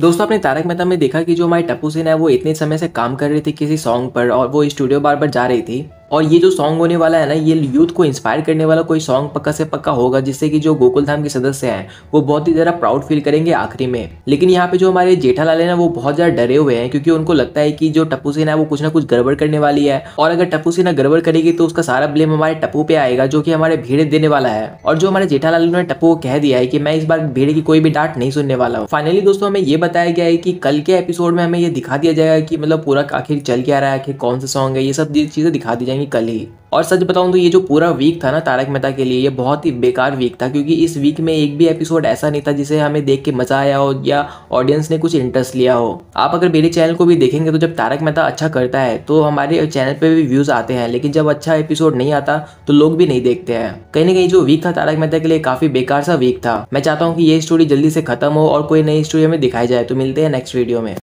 दोस्तों आपने तारक मेहता में देखा कि जो हमारे टप्पू सिन्हा है वो इतने समय से काम कर रही थी किसी सॉन्ग पर और वो स्टूडियो बार बार जा रही थी और ये जो सॉन्ग होने वाला है ना ये यूथ को इंस्पायर करने वाला कोई सॉन्ग पक्का से पक्का होगा जिससे कि जो गोकुल धाम के सदस्य हैं वो बहुत ही ज़्यादा प्राउड फील करेंगे आखिरी में लेकिन यहाँ पे जो हमारे जेठालाल है ना वो बहुत ज़्यादा डरे हुए हैं क्योंकि उनको लगता है कि जो टप्पू सेना है वो कुछ ना कुछ गड़बड़ करने वाली है और अगर टप्पू सेना गड़बड़ करेगी तो उसका सारा ब्लेम हमारे टप्पू पे आएगा जो कि हमारे भीड़ देने वाला है और जो हमारे जेठालाल ने टप्पू को कह दिया है कि मैं इस बार भीड़ की कोई भी डांट नहीं सुनने वाला हूँ फाइनली दोस्तों हमें ये बताया गया है कि कल के एपिसोड में हमें ये दिखा दिया जाएगा कि मतलब पूरा आखिर चल क्या रहा है आखिर कौन सा सॉन्ग है ये सब चीज़ें दिखा दी जाएंगी ही कल ही और सच बताऊं तो ये जो पूरा वीक था ना तारक मेहता के लिए ये बहुत ही बेकार वीक था क्योंकि इस वीक में एक भी एपिसोड ऐसा नहीं था जिसे हमें देख के मजा आया हो या ऑडियंस ने कुछ इंटरेस्ट लिया हो आप अगर मेरे चैनल को भी देखेंगे तो जब तारक मेहता अच्छा करता है तो हमारे चैनल पर भी व्यूज आते हैं लेकिन जब अच्छा एपिसोड नहीं आता तो लोग भी नहीं देखते हैं कहीं ना कहीं जो वीक था तारक मेहता के लिए काफी बेकार सा वीक था मैं चाहता हूँ कि ये स्टोरी जल्दी से खत्म हो और कोई नई स्टोरी हमें दिखाई जाए तो मिलते हैं नेक्स्ट वीडियो में